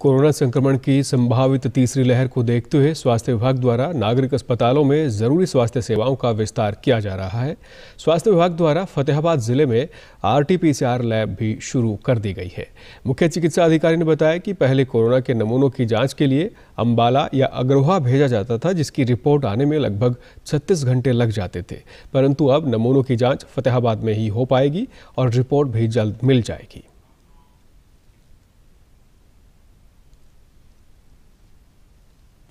corona संक्रमण की संभावित तीसरी लहर को देखते हुए स्वास्थ्य विभाग द्वारा नागरिक अस्पतालों में जरूरी स्वास्थ्य सेवाओं का विस्तार किया जा रहा है स्वास्थ्य विभाग द्वारा फतेहाबाद जिले में आरटीपीसीआर लैब भी शुरू कर दी गई है मुख्य चिकित्सा अधिकारी ने बताया कि पहले कोरोना के नमूनों की जाँच के लिए अम्बाला या अग्रोहा भेजा जाता था जिसकी रिपोर्ट आने में लगभग छत्तीस घंटे लग जाते थे परंतु अब नमूनों की जाँच फतेहाबाद में ही हो पाएगी और रिपोर्ट भी जल्द मिल जाएगी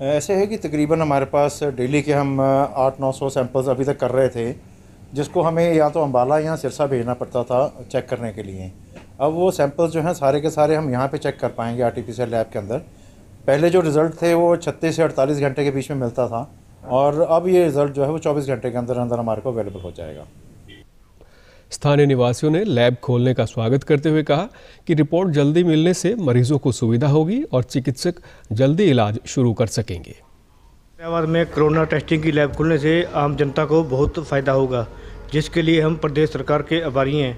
ऐसे है कि तकरीबन हमारे पास डेली के हम आठ नौ सौ सैम्पल्स अभी तक कर रहे थे जिसको हमें या तो अम्बाला या सिरसा भेजना पड़ता था चेक करने के लिए अब वो सैम्पल्स जो हैं सारे के सारे हम यहाँ पे चेक कर पाएंगे आर्टिफिशियल लैब के अंदर पहले जो रिज़ल्ट थे वो छत्तीस से अड़तालीस घंटे के बीच में मिलता था और अब ये रिज़ल्ट जो है वो चौबीस घंटे के अंदर अंदर हमारे को अवेलेबल हो जाएगा स्थानीय निवासियों ने लैब खोलने का स्वागत करते हुए कहा कि रिपोर्ट जल्दी मिलने से मरीजों को सुविधा होगी और चिकित्सक जल्दी इलाज शुरू कर सकेंगे फतेहाबाद में कोरोना टेस्टिंग की लैब खुलने से आम जनता को बहुत फ़ायदा होगा जिसके लिए हम प्रदेश सरकार के आभारी हैं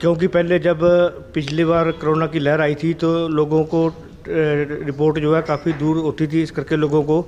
क्योंकि पहले जब पिछली बार कोरोना की लहर आई थी तो लोगों को रिपोर्ट जो है काफ़ी दूर होती थी इस करके लोगों को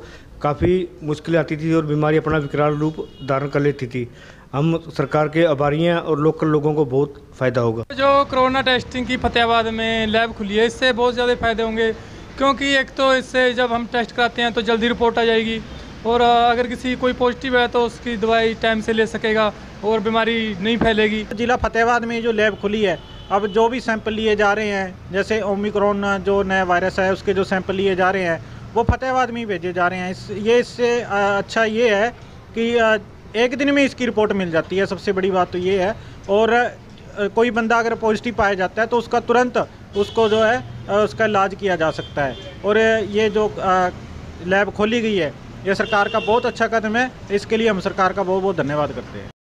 काफ़ी मुश्किलें आती थी और बीमारी अपना विकराल रूप धारण कर लेती थी हम सरकार के आभारी हैं और लोकल लोगों को बहुत फ़ायदा होगा जो कोरोना टेस्टिंग की फतेहाबाद में लैब खुली है इससे बहुत ज़्यादा फ़ायदे होंगे क्योंकि एक तो इससे जब हम टेस्ट कराते हैं तो जल्दी रिपोर्ट आ जाएगी और अगर किसी कोई पॉजिटिव है तो उसकी दवाई टाइम से ले सकेगा और बीमारी नहीं फैलेगी जिला फतेहाबाद में जो लैब खुली है अब जो भी सैंपल लिए जा रहे हैं जैसे ओमिक्रॉन जो नया वायरस है उसके जो सैंपल लिए जा रहे हैं वो फतेहाबाद में ही भेजे जा रहे हैं इस ये इससे अच्छा ये है कि एक दिन में इसकी रिपोर्ट मिल जाती है सबसे बड़ी बात तो ये है और कोई बंदा अगर पॉजिटिव पाया जाता है तो उसका तुरंत उसको जो है उसका इलाज किया जा सकता है और ये जो लैब खोली गई है ये सरकार का बहुत अच्छा कदम है इसके लिए हम सरकार का बहुत बहुत धन्यवाद करते हैं